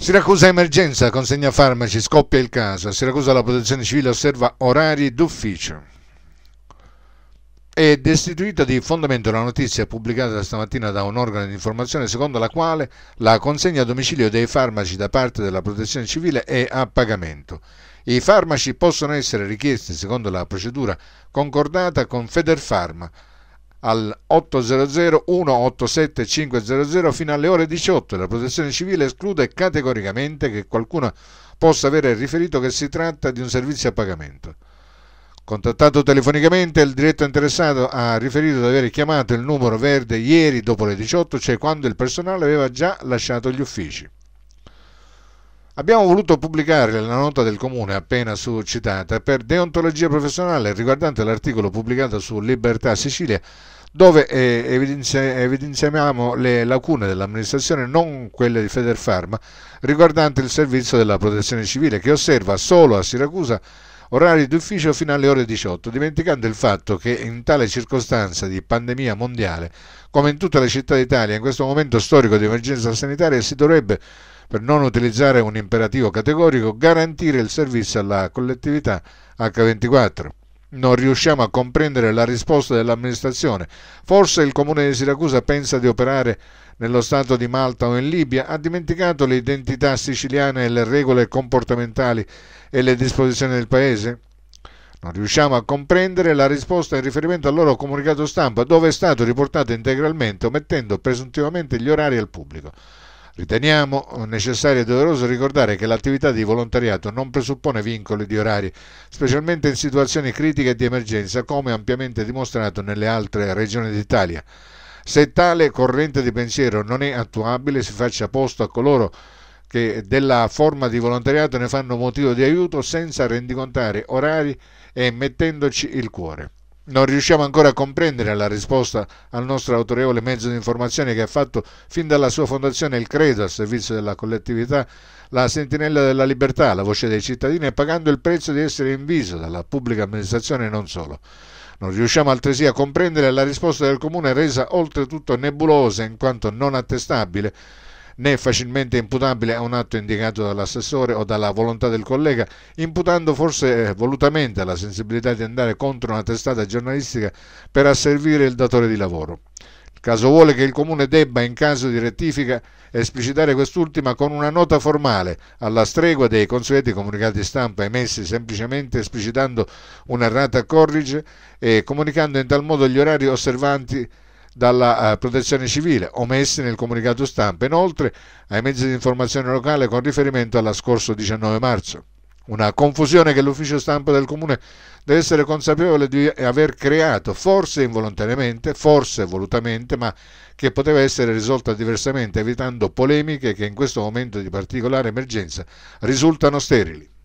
Siracusa emergenza, consegna farmaci, scoppia il caso. Siracusa la protezione civile osserva orari d'ufficio. È destituita di fondamento la notizia pubblicata stamattina da un organo di informazione secondo la quale la consegna a domicilio dei farmaci da parte della protezione civile è a pagamento. I farmaci possono essere richiesti secondo la procedura concordata con Federfarma al 800 187 500 fino alle ore 18. La protezione civile esclude categoricamente che qualcuno possa avere riferito che si tratta di un servizio a pagamento. Contattato telefonicamente, il diretto interessato ha riferito di aver chiamato il numero verde ieri dopo le 18, cioè quando il personale aveva già lasciato gli uffici. Abbiamo voluto pubblicare la nota del comune appena citata per deontologia professionale riguardante l'articolo pubblicato su Libertà Sicilia dove eh, evidenziamo le lacune dell'amministrazione, non quelle di Federfarma, riguardante il servizio della protezione civile, che osserva solo a Siracusa orari d'ufficio fino alle ore 18, dimenticando il fatto che in tale circostanza di pandemia mondiale, come in tutte le città d'Italia, in questo momento storico di emergenza sanitaria, si dovrebbe, per non utilizzare un imperativo categorico, garantire il servizio alla collettività H24. Non riusciamo a comprendere la risposta dell'amministrazione. Forse il comune di Siracusa pensa di operare nello Stato di Malta o in Libia, ha dimenticato le identità siciliane e le regole comportamentali e le disposizioni del paese? Non riusciamo a comprendere la risposta in riferimento al loro comunicato stampa, dove è stato riportato integralmente, omettendo presuntivamente gli orari al pubblico. Riteniamo necessario e doveroso ricordare che l'attività di volontariato non presuppone vincoli di orari, specialmente in situazioni critiche e di emergenza, come ampiamente dimostrato nelle altre regioni d'Italia. Se tale corrente di pensiero non è attuabile, si faccia posto a coloro che della forma di volontariato ne fanno motivo di aiuto senza rendicontare orari e mettendoci il cuore. Non riusciamo ancora a comprendere la risposta al nostro autorevole mezzo di informazione che ha fatto fin dalla sua fondazione il credo al servizio della collettività la sentinella della libertà, la voce dei cittadini e pagando il prezzo di essere inviso dalla pubblica amministrazione e non solo. Non riusciamo altresì a comprendere la risposta del comune resa oltretutto nebulosa in quanto non attestabile né facilmente imputabile a un atto indicato dall'assessore o dalla volontà del collega, imputando forse eh, volutamente la sensibilità di andare contro una testata giornalistica per asservire il datore di lavoro. Caso vuole che il Comune debba, in caso di rettifica, esplicitare quest'ultima con una nota formale, alla stregua dei consueti comunicati stampa emessi semplicemente esplicitando un'errata corrige e comunicando in tal modo gli orari osservanti dalla eh, protezione civile, omessi nel comunicato stampa, inoltre ai mezzi di informazione locale con riferimento alla scorso 19 marzo. Una confusione che l'ufficio stampa del comune deve essere consapevole di aver creato, forse involontariamente, forse volutamente, ma che poteva essere risolta diversamente, evitando polemiche che in questo momento di particolare emergenza risultano sterili.